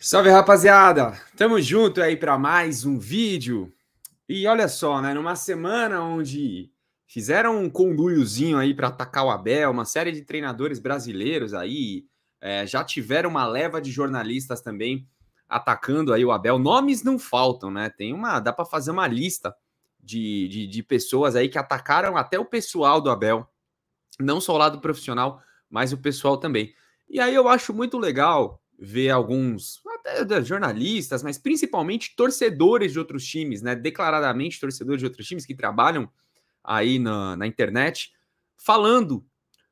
Salve rapaziada, tamo junto aí para mais um vídeo. E olha só, né, numa semana onde fizeram um conduiozinho aí para atacar o Abel, uma série de treinadores brasileiros aí, é, já tiveram uma leva de jornalistas também atacando aí o Abel. Nomes não faltam, né? Tem uma, dá para fazer uma lista de, de, de pessoas aí que atacaram até o pessoal do Abel, não só o lado profissional, mas o pessoal também. E aí eu acho muito legal ver alguns é, é, é, jornalistas, mas principalmente torcedores de outros times, né? Declaradamente torcedores de outros times que trabalham aí na, na internet, falando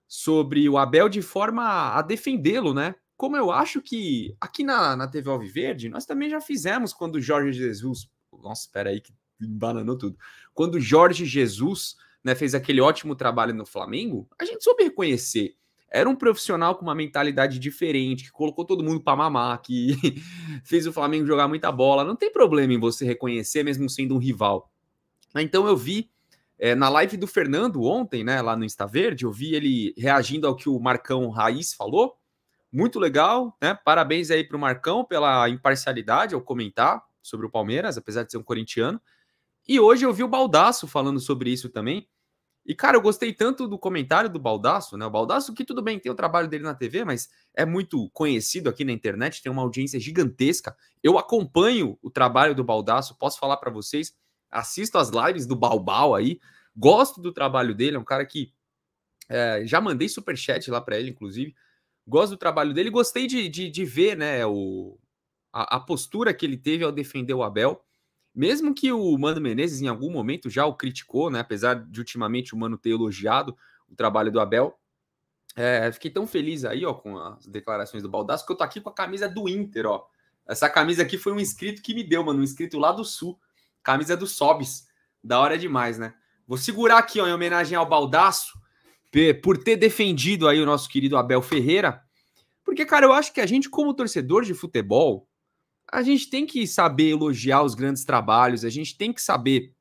sobre o Abel de forma a defendê-lo, né? Como eu acho que aqui na, na TV Alviverde, nós também já fizemos quando Jorge Jesus. Nossa, espera aí que bananou tudo. Quando Jorge Jesus né, fez aquele ótimo trabalho no Flamengo, a gente soube reconhecer. Era um profissional com uma mentalidade diferente, que colocou todo mundo para mamar, que fez o Flamengo jogar muita bola. Não tem problema em você reconhecer, mesmo sendo um rival. Então eu vi é, na live do Fernando ontem, né, lá no Insta Verde, eu vi ele reagindo ao que o Marcão Raiz falou. Muito legal, né? Parabéns aí para o Marcão pela imparcialidade ao comentar sobre o Palmeiras, apesar de ser um corintiano. E hoje eu vi o Baldaço falando sobre isso também. E, cara, eu gostei tanto do comentário do Baldaço, né? O Baldaço, que tudo bem, tem o trabalho dele na TV, mas é muito conhecido aqui na internet, tem uma audiência gigantesca. Eu acompanho o trabalho do Baldaço, posso falar para vocês, assisto as lives do Balbal aí, gosto do trabalho dele, é um cara que é, já mandei super chat lá para ele, inclusive. Gosto do trabalho dele, gostei de, de, de ver, né, o, a, a postura que ele teve ao defender o Abel. Mesmo que o Mano Menezes em algum momento já o criticou, né? Apesar de ultimamente o Mano ter elogiado o trabalho do Abel. É, fiquei tão feliz aí, ó, com as declarações do Baldasso, que eu tô aqui com a camisa do Inter, ó. Essa camisa aqui foi um inscrito que me deu, mano. Um inscrito lá do Sul. Camisa do Sobis. Da hora demais, né? Vou segurar aqui, ó, em homenagem ao Baldasso, por ter defendido aí o nosso querido Abel Ferreira. Porque, cara, eu acho que a gente, como torcedor de futebol, a gente tem que saber elogiar os grandes trabalhos, a gente tem que saber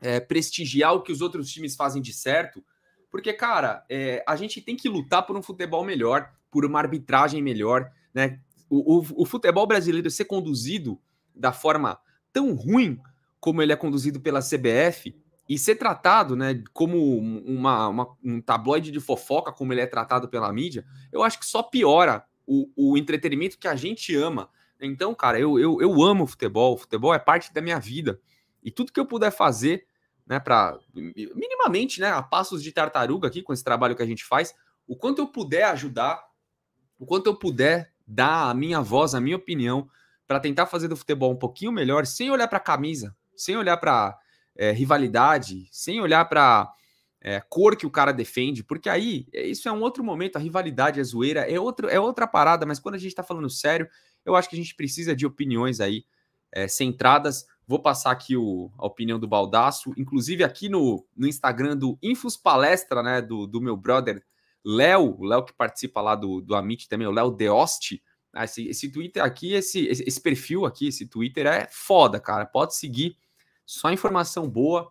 é, prestigiar o que os outros times fazem de certo, porque, cara, é, a gente tem que lutar por um futebol melhor, por uma arbitragem melhor, né? O, o, o futebol brasileiro ser conduzido da forma tão ruim como ele é conduzido pela CBF e ser tratado né, como uma, uma, um tabloide de fofoca, como ele é tratado pela mídia, eu acho que só piora o, o entretenimento que a gente ama, então, cara, eu, eu, eu amo futebol, futebol é parte da minha vida. E tudo que eu puder fazer, né, para minimamente, né, a passos de tartaruga aqui com esse trabalho que a gente faz, o quanto eu puder ajudar, o quanto eu puder dar a minha voz, a minha opinião, para tentar fazer do futebol um pouquinho melhor, sem olhar para camisa, sem olhar para é, eh, rivalidade, sem olhar para é, eh, cor que o cara defende, porque aí isso é um outro momento, a rivalidade, a é zoeira, é, outro, é outra parada, mas quando a gente está falando sério, eu acho que a gente precisa de opiniões aí é, centradas. Vou passar aqui o, a opinião do Baldaço, inclusive aqui no, no Instagram do Infos Palestra, né, do, do meu brother Léo, o Léo que participa lá do, do Amit também, o Léo Deosti. Ah, esse, esse Twitter aqui, esse, esse perfil aqui, esse Twitter é foda, cara. Pode seguir, só informação boa,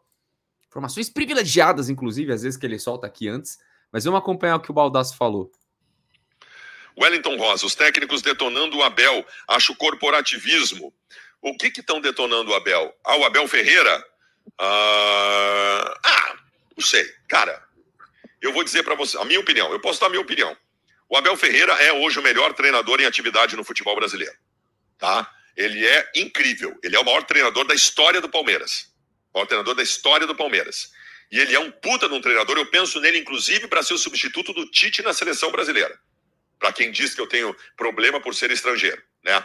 informações privilegiadas, inclusive, às vezes que ele solta aqui antes. Mas vamos acompanhar o que o Baldasso falou. Wellington Rosa, os técnicos detonando o Abel, acho corporativismo. O que estão detonando o Abel? Ah, o Abel Ferreira? Ah, ah não sei. Cara, eu vou dizer para você, a minha opinião, eu posso dar a minha opinião. O Abel Ferreira é hoje o melhor treinador em atividade no futebol brasileiro. Tá? Ele é incrível. Ele é o maior treinador da história do Palmeiras. O maior treinador da história do Palmeiras. E ele é um puta de um treinador. Eu penso nele, inclusive, para ser o substituto do Tite na seleção brasileira para quem diz que eu tenho problema por ser estrangeiro, né?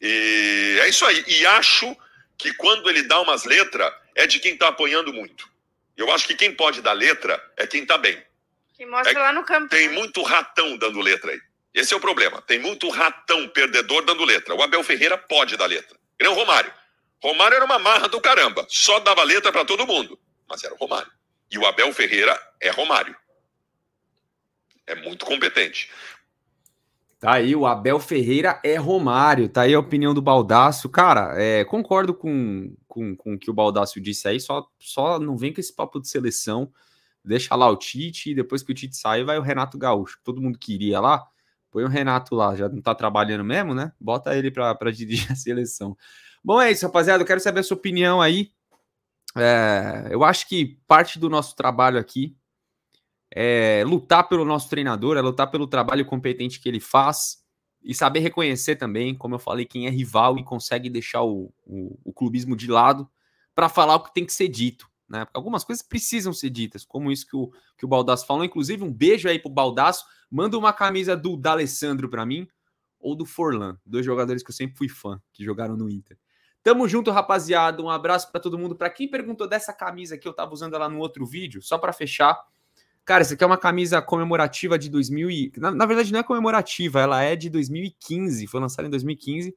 E é isso aí. E acho que quando ele dá umas letras, é de quem está apanhando muito. Eu acho que quem pode dar letra é quem está bem. Que mostra é, lá no campo. Tem né? muito ratão dando letra aí. Esse é o problema. Tem muito ratão perdedor dando letra. O Abel Ferreira pode dar letra. Ele é o Romário. Romário era uma marra do caramba. Só dava letra para todo mundo. Mas era o Romário. E o Abel Ferreira é Romário. É muito competente. Tá aí, o Abel Ferreira é Romário. Tá aí a opinião do Baldaço. Cara, é, concordo com, com, com o que o Baldaço disse aí, só, só não vem com esse papo de seleção. Deixa lá o Tite e depois que o Tite sair, vai o Renato Gaúcho. Todo mundo queria lá. Põe o Renato lá, já não tá trabalhando mesmo, né? Bota ele para dirigir a seleção. Bom, é isso, rapaziada. Eu quero saber a sua opinião aí. É, eu acho que parte do nosso trabalho aqui é lutar pelo nosso treinador, é lutar pelo trabalho competente que ele faz e saber reconhecer também, como eu falei, quem é rival e consegue deixar o, o, o clubismo de lado para falar o que tem que ser dito. Né? Algumas coisas precisam ser ditas, como isso que o, que o Baldasso falou. Inclusive, um beijo aí pro Baldasso. Manda uma camisa do D'Alessandro para mim ou do Forlan, dois jogadores que eu sempre fui fã, que jogaram no Inter. Tamo junto, rapaziada. Um abraço para todo mundo. Para quem perguntou dessa camisa que eu tava usando ela no outro vídeo, só para fechar, Cara, isso aqui é uma camisa comemorativa de 2000 e... na, na, verdade, não é comemorativa, ela é de 2015, foi lançada em 2015.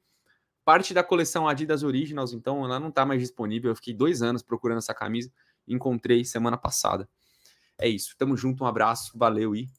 Parte da coleção Adidas Originals, então ela não está mais disponível. Eu fiquei dois anos procurando essa camisa, encontrei semana passada. É isso, tamo junto, um abraço, valeu e